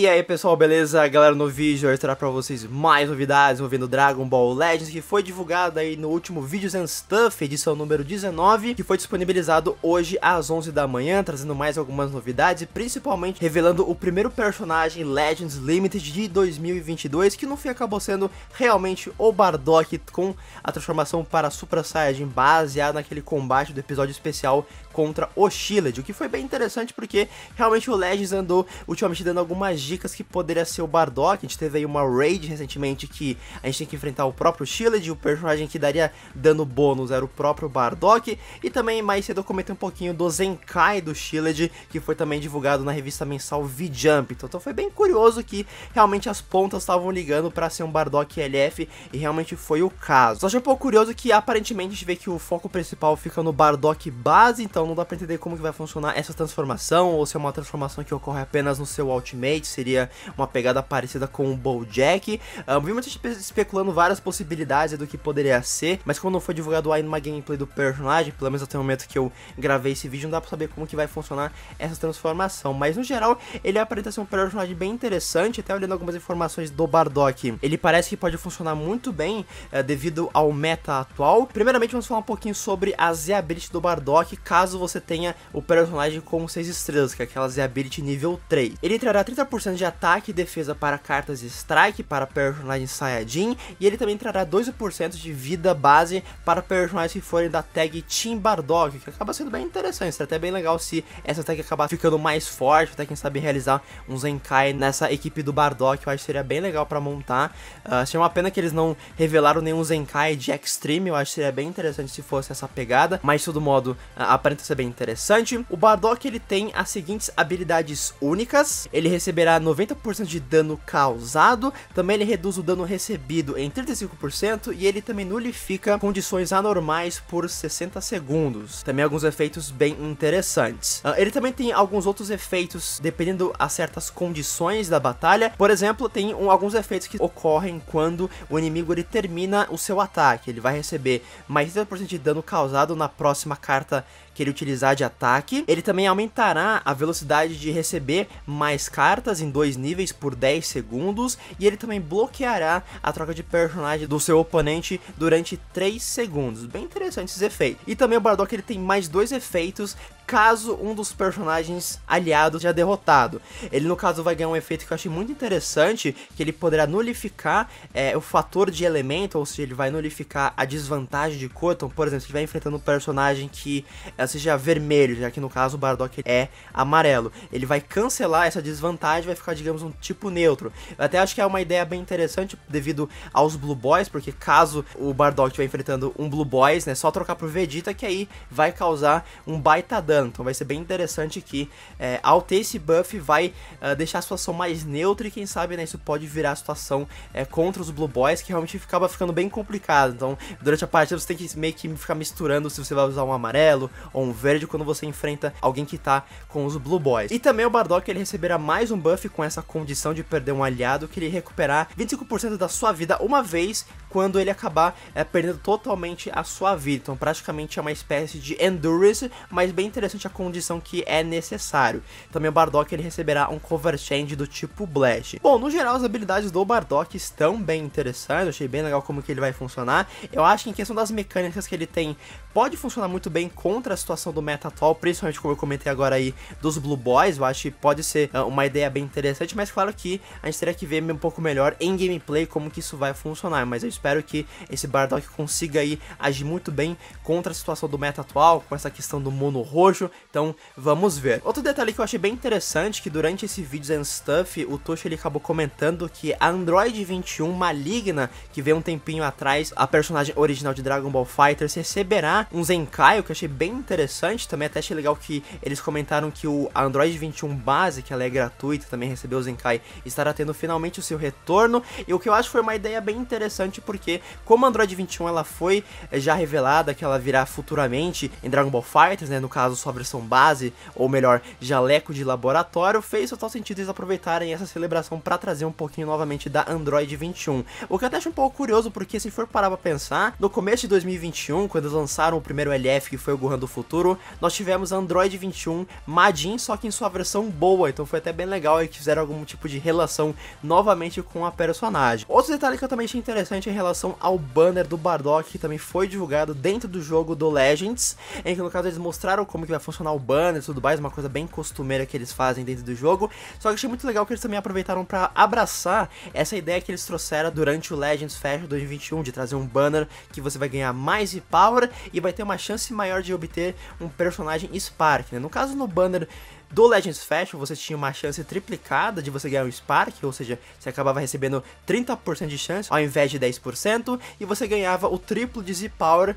E aí pessoal, beleza? Galera, no vídeo eu vou trazer pra vocês mais novidades envolvendo Dragon Ball Legends Que foi divulgado aí no último Vídeos and Stuff, edição número 19 Que foi disponibilizado hoje às 11 da manhã Trazendo mais algumas novidades Principalmente revelando o primeiro personagem Legends Limited de 2022 Que no fim acabou sendo realmente o Bardock Com a transformação para Supra Saiyajin Baseado naquele combate do episódio especial contra o Shield, o que foi bem interessante porque realmente o Legends andou ultimamente dando algumas dicas que poderia ser o Bardock, a gente teve aí uma raid recentemente que a gente tem que enfrentar o próprio Shield, o personagem que daria dano bônus era o próprio Bardock, e também mais cedo eu comentei um pouquinho do Zenkai do Shield, que foi também divulgado na revista mensal V-Jump, então, então foi bem curioso que realmente as pontas estavam ligando para ser um Bardock LF, e realmente foi o caso. Só achei um pouco curioso que aparentemente a gente vê que o foco principal fica no Bardock base, então então não dá pra entender como que vai funcionar essa transformação, ou se é uma transformação que ocorre apenas no seu Ultimate, seria uma pegada parecida com o Bojack. Um, ah, vi muita gente especulando várias possibilidades do que poderia ser, mas quando não foi divulgado ainda uma gameplay do personagem, pelo menos até o momento que eu gravei esse vídeo, não dá pra saber como que vai funcionar essa transformação. Mas no geral, ele aparenta ser um personagem bem interessante, até olhando algumas informações do Bardock. Ele parece que pode funcionar muito bem eh, devido ao meta atual. Primeiramente, vamos falar um pouquinho sobre a Z-Ability do Bardock, caso caso você tenha o personagem com 6 estrelas, que é aquelas de ability nível 3. Ele trará 30% de ataque e defesa para cartas de strike para personagem Saiyajin, e ele também trará 2% de vida base para personagens que forem da tag Team Bardock, que acaba sendo bem interessante, será até bem legal se essa tag acabar ficando mais forte, até quem sabe realizar um Zenkai nessa equipe do Bardock, eu acho que seria bem legal para montar. Uh, seria uma pena que eles não revelaram nenhum Zenkai de Extreme, eu acho que seria bem interessante se fosse essa pegada, mas de todo modo, ah, aparentemente isso é bem interessante. O Bardock ele tem as seguintes habilidades únicas: ele receberá 90% de dano causado, também ele reduz o dano recebido em 35% e ele também nulifica condições anormais por 60 segundos. Também alguns efeitos bem interessantes. Ah, ele também tem alguns outros efeitos dependendo a certas condições da batalha. Por exemplo, tem um, alguns efeitos que ocorrem quando o inimigo ele termina o seu ataque. Ele vai receber mais 30% de dano causado na próxima carta que ele ele utilizar de ataque. Ele também aumentará a velocidade de receber mais cartas em dois níveis por 10 segundos. E ele também bloqueará a troca de personagem do seu oponente durante 3 segundos. Bem interessante esses efeitos. E também o Bardock ele tem mais dois efeitos caso um dos personagens aliados já derrotado. Ele, no caso, vai ganhar um efeito que eu achei muito interessante, que ele poderá nulificar é, o fator de elemento, ou seja, ele vai nulificar a desvantagem de cor. Então, por exemplo, se estiver enfrentando um personagem que é, seja vermelho, já que no caso o Bardock é amarelo, ele vai cancelar essa desvantagem, vai ficar, digamos, um tipo neutro. Eu até acho que é uma ideia bem interessante devido aos Blue Boys, porque caso o Bardock estiver enfrentando um Blue Boys, né, só trocar pro Vegeta que aí vai causar um baita dano dano. Então vai ser bem interessante que é, ao ter esse buff vai uh, deixar a situação mais neutra e quem sabe né, isso pode virar a situação é, contra os Blue Boys que realmente ficava ficando bem complicado. Então durante a partida você tem que meio que ficar misturando se você vai usar um amarelo ou um verde quando você enfrenta alguém que tá com os Blue Boys. E também o Bardock ele receberá mais um buff com essa condição de perder um aliado que ele recuperar 25% da sua vida uma vez quando ele acabar é, perdendo totalmente a sua vida. Então praticamente é uma espécie de Endurance, mas bem interessante interessante a condição que é necessário. Também o Bardock ele receberá um cover change do tipo Blast. Bom, no geral as habilidades do Bardock estão bem interessantes, achei bem legal como que ele vai funcionar. Eu acho que em questão das mecânicas que ele tem, pode funcionar muito bem contra a situação do meta atual, principalmente como eu comentei agora aí dos Blue Boys, eu acho que pode ser ah, uma ideia bem interessante, mas claro que a gente teria que ver um pouco melhor em gameplay como que isso vai funcionar, mas eu espero que esse Bardock consiga aí agir muito bem contra a situação do meta atual, com essa questão do mono roxo, Tosho, então vamos ver. Outro detalhe que eu achei bem interessante, que durante esse vídeo and Stuff, o Tosho ele acabou comentando que a Android 21 Maligna, que veio um tempinho atrás, a personagem original de Dragon Ball Fighters, receberá um Zenkai, o que eu achei bem interessante, também até achei legal que eles comentaram que o Android 21 base, que ela é gratuita, também recebeu o Zenkai, estará tendo finalmente o seu retorno, e o que eu acho foi uma ideia bem interessante, porque como a Android 21 ela foi já revelada que ela virá futuramente em Dragon Ball Fighters, né, no caso sua versão base, ou melhor, jaleco de laboratório, fez total sentido eles aproveitarem essa celebração para trazer um pouquinho novamente da Android 21. O que eu até acho um pouco curioso, porque se for parar pra pensar, no começo de 2021, quando eles lançaram o primeiro LF, que foi o Gohan do Futuro, nós tivemos a Android 21 Madin, só que em sua versão boa, então foi até bem legal e fizeram algum tipo de relação novamente com a personagem. Outro detalhe que eu também achei interessante é em relação ao banner do Bardock, que também foi divulgado dentro do jogo do Legends, em que no caso eles mostraram como que vai funcionar o banner e tudo mais, uma coisa bem costumeira que eles fazem dentro do jogo. Só que achei muito legal que eles também aproveitaram para abraçar essa ideia que eles trouxeram durante o Legends Fest 2021, de trazer um banner que você vai ganhar mais e power e vai ter uma chance maior de obter um personagem Spark, né? No caso, no banner do Legends Fest você tinha uma chance triplicada de você ganhar um Spark, ou seja, você acabava recebendo 30% de chance ao invés de 10%, e você ganhava o triplo de Z-Power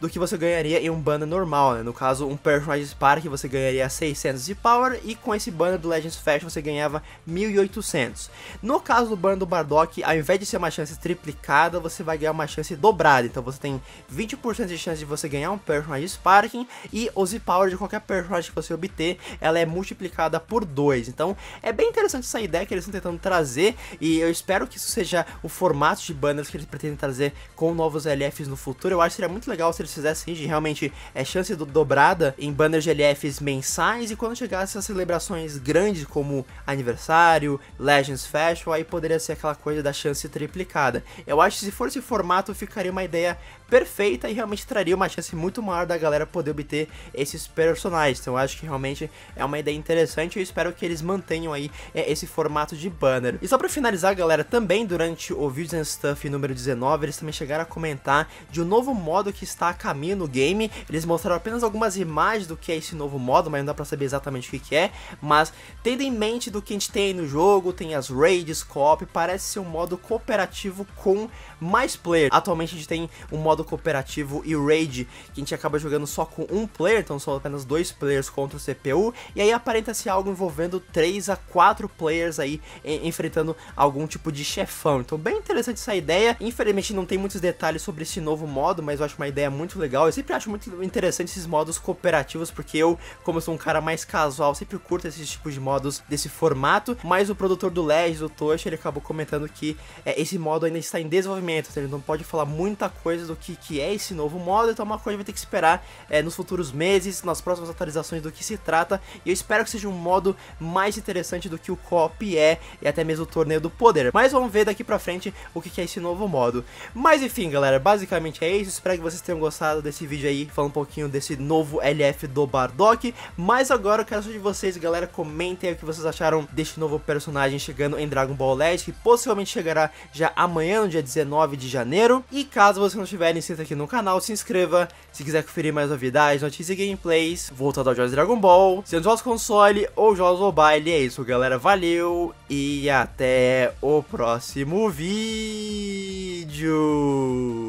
do que você ganharia em um banner normal, né? No caso, um personagem Spark você ganharia 600 de power e com esse banner do Legends Fest você ganhava 1800. No caso do banner do Bardock, ao invés de ser uma chance triplicada, você vai ganhar uma chance dobrada. Então você tem 20% de chance de você ganhar um personagem Sparking e o Z-Power de qualquer personagem que você obter, ela é multiplicada por 2. Então é bem interessante essa ideia que eles estão tentando trazer e eu espero que isso seja o formato de banners que eles pretendem trazer com novos LFs no futuro. Eu acho que seria muito legal se eles fizessem de realmente é, chance do, dobrada em banners LFs mensais e quando chegasse as celebrações grandes como aniversário, Legends Festival aí poderia ser aquela coisa da chance triplicada. Eu acho que se for esse formato ficaria uma ideia perfeita e realmente traria uma chance muito maior da galera poder obter esses personagens. Então eu acho que realmente é uma ideia interessante e eu espero que eles mantenham aí é, esse formato de banner. E só pra finalizar, galera, também durante o and Stuff número 19, eles também chegaram a comentar de um novo modo que está caminho no game. Eles mostraram apenas algumas imagens do que é esse novo modo, mas não dá pra saber exatamente o que, que é. Mas tendo em mente do que a gente tem aí no jogo, tem as raids, co-op, parece ser um modo cooperativo com mais player. Atualmente a gente tem um modo cooperativo e raid, que a gente acaba jogando só com um player, então são apenas dois players contra o CPU, e aí aparenta ser algo envolvendo 3 a 4 players aí enfrentando algum tipo de chefão. Então bem interessante essa ideia. Infelizmente não tem muitos detalhes sobre esse novo modo, mas eu acho uma ideia muito muito legal. Eu sempre acho muito interessante esses modos cooperativos, porque eu, como sou um cara mais casual, sempre curto esses tipos de modos desse formato. Mas o produtor do Legends, o Tosh, ele acabou comentando que é, esse modo ainda está em desenvolvimento, então ele não pode falar muita coisa do que, que é esse novo modo, então é uma coisa vai ter que esperar é, nos futuros meses, nas próximas atualizações do que se trata. E eu espero que seja um modo mais interessante do que o COP é e até mesmo o Torneio do Poder. Mas vamos ver daqui pra frente o que, que é esse novo modo. Mas enfim, galera, basicamente é isso. Espero que vocês tenham gostado desse vídeo aí, falando um pouquinho desse novo LF do Bardock. Mas agora eu quero saber de vocês, galera, comentem o que vocês acharam deste novo personagem chegando em Dragon Ball Legends, que possivelmente chegará já amanhã, no dia 19 de janeiro. E caso você não estiver inscrito aqui no canal, se inscreva. Se quiser conferir mais novidades, notícias e gameplays, voltado ao jogos Dragon Ball, sendo jogos console ou jogos mobile. É isso, galera. Valeu e até o próximo vídeo.